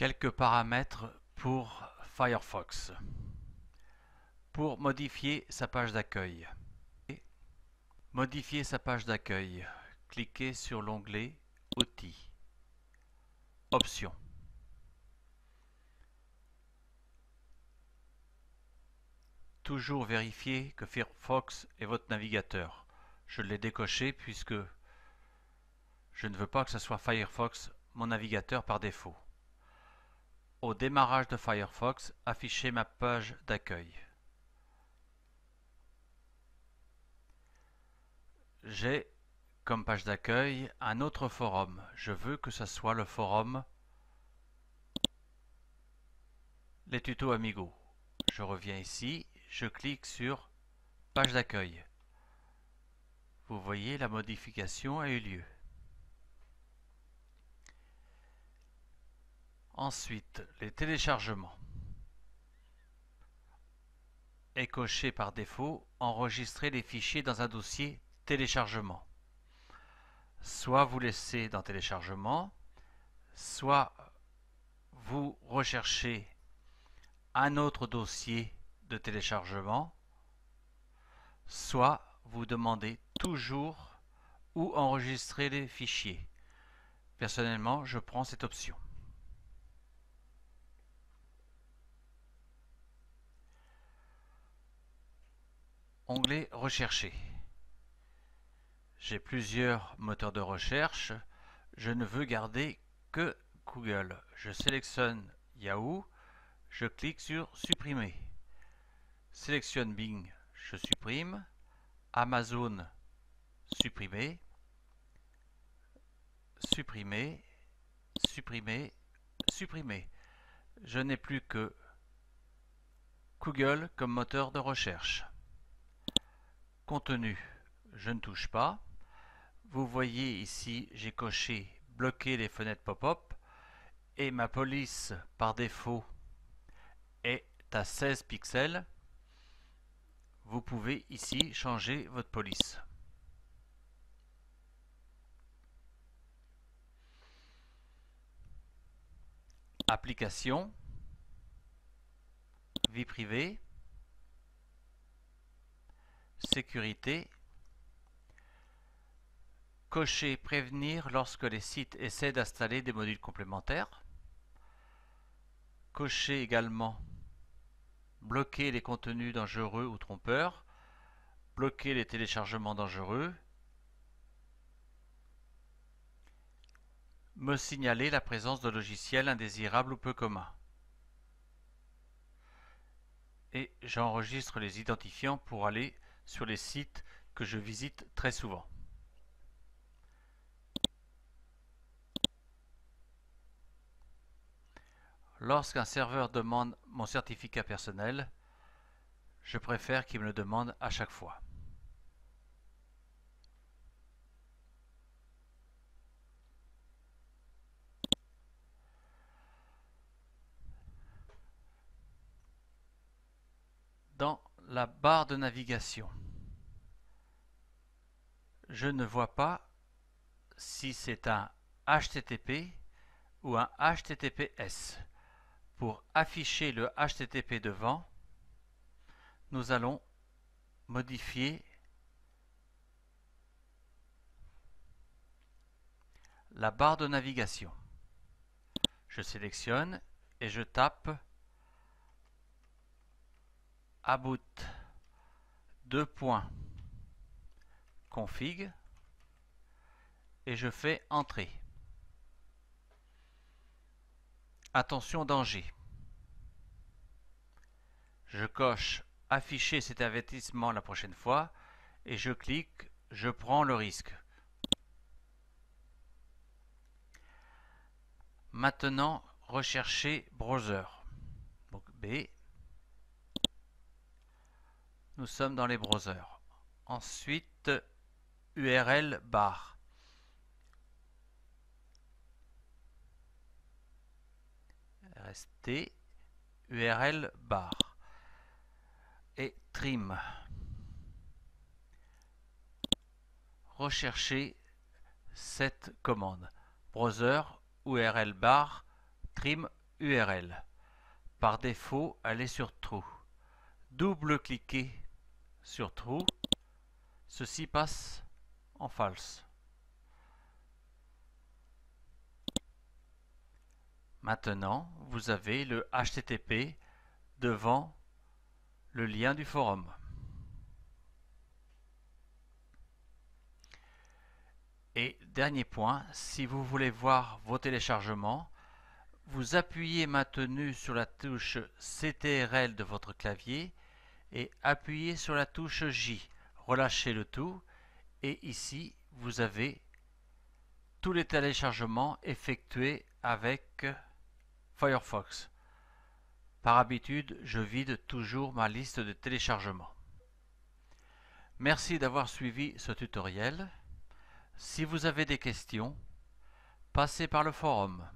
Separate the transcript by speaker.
Speaker 1: Quelques paramètres pour Firefox. Pour modifier sa page d'accueil. Modifier sa page d'accueil. Cliquez sur l'onglet Outils. Options. Toujours vérifier que Firefox est votre navigateur. Je l'ai décoché puisque je ne veux pas que ce soit Firefox mon navigateur par défaut. Au démarrage de Firefox, afficher ma page d'accueil. J'ai comme page d'accueil un autre forum. Je veux que ce soit le forum Les tutos Amigos. Je reviens ici, je clique sur Page d'accueil. Vous voyez, la modification a eu lieu. Ensuite, les téléchargements est coché par défaut Enregistrer les fichiers dans un dossier téléchargement. Soit vous laissez dans téléchargement, soit vous recherchez un autre dossier de téléchargement, soit vous demandez toujours où enregistrer les fichiers. Personnellement, je prends cette option. Onglet Rechercher. J'ai plusieurs moteurs de recherche. Je ne veux garder que Google. Je sélectionne Yahoo. Je clique sur Supprimer. Sélectionne Bing. Je supprime. Amazon. Supprimer. Supprimer. Supprimer. Supprimer. Je n'ai plus que Google comme moteur de recherche. Contenu, je ne touche pas. Vous voyez ici, j'ai coché bloquer les fenêtres pop-up et ma police par défaut est à 16 pixels. Vous pouvez ici changer votre police. Application, vie privée, sécurité, cocher Prévenir lorsque les sites essaient d'installer des modules complémentaires, cocher également bloquer les contenus dangereux ou trompeurs, bloquer les téléchargements dangereux, me signaler la présence de logiciels indésirables ou peu communs. Et j'enregistre les identifiants pour aller sur les sites que je visite très souvent. Lorsqu'un serveur demande mon certificat personnel, je préfère qu'il me le demande à chaque fois. la barre de navigation. Je ne vois pas si c'est un HTTP ou un HTTPS. Pour afficher le HTTP devant, nous allons modifier la barre de navigation. Je sélectionne et je tape about deux points config et je fais entrer. Attention danger. Je coche afficher cet avertissement la prochaine fois et je clique je prends le risque. Maintenant rechercher browser. Donc B nous sommes dans les browsers. Ensuite, URL bar. RST, URL bar. Et trim. Recherchez cette commande. Browser, URL bar, trim URL. Par défaut, allez sur Trou. Double-cliquez sur true, ceci passe en false. Maintenant, vous avez le HTTP devant le lien du forum. Et dernier point, si vous voulez voir vos téléchargements, vous appuyez maintenu sur la touche CTRL de votre clavier et appuyez sur la touche J. Relâchez le tout et ici vous avez tous les téléchargements effectués avec Firefox. Par habitude, je vide toujours ma liste de téléchargements. Merci d'avoir suivi ce tutoriel. Si vous avez des questions, passez par le forum.